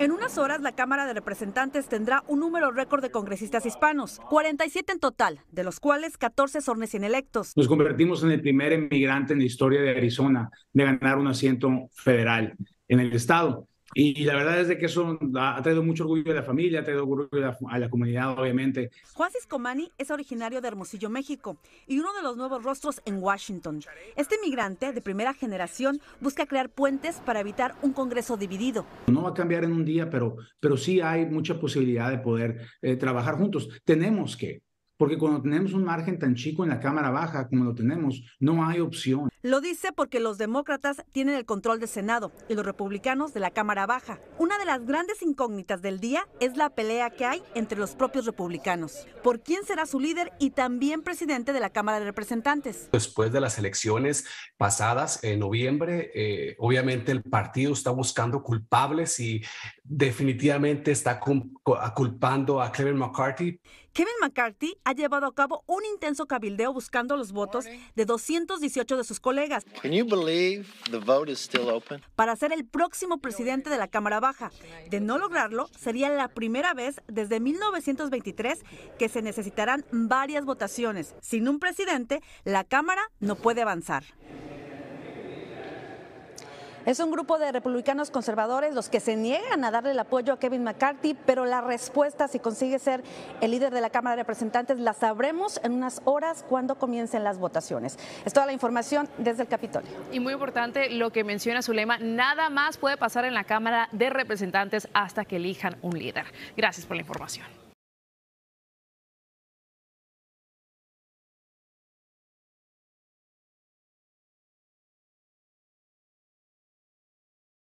En unas horas, la Cámara de Representantes tendrá un número récord de congresistas hispanos, 47 en total, de los cuales 14 son recién electos. Nos convertimos en el primer emigrante en la historia de Arizona de ganar un asiento federal en el Estado. Y, la verdad es de que eso ha traído mucho orgullo a la familia, ha traído orgullo a la, comunidad, obviamente. Juan Ciscomani es originario de Hermosillo, México, y uno de los nuevos rostros en Washington. Este migrante de primera generación busca crear puentes para evitar un Congreso dividido. No va a cambiar en un día, pero, pero sí hay mucha posibilidad de poder eh, trabajar juntos. Tenemos que, porque cuando tenemos un margen tan chico en la Cámara Baja como lo tenemos, no hay opción. Lo dice porque los demócratas tienen el control del Senado y los republicanos de la Cámara Baja. Una de las grandes incógnitas del día es la pelea que hay entre los propios republicanos por quién será su líder y también presidente de la Cámara de Representantes. Después de las elecciones pasadas en noviembre, eh, obviamente el partido está buscando culpables y definitivamente está culpando a Kevin McCarthy. Kevin McCarthy ha llevado a cabo un intenso cabildeo buscando los votos de 218 de sus colegas para ser el próximo presidente de la Cámara Baja. De no lograrlo, sería la primera vez desde 1923 que se necesitarán varias votaciones. Sin un presidente, la Cámara no puede avanzar. Es un grupo de republicanos conservadores los que se niegan a darle el apoyo a Kevin McCarthy, pero la respuesta, si consigue ser el líder de la Cámara de Representantes, la sabremos en unas horas cuando comiencen las votaciones. Es toda la información desde el Capitolio. Y muy importante lo que menciona Zulema, nada más puede pasar en la Cámara de Representantes hasta que elijan un líder. Gracias por la información.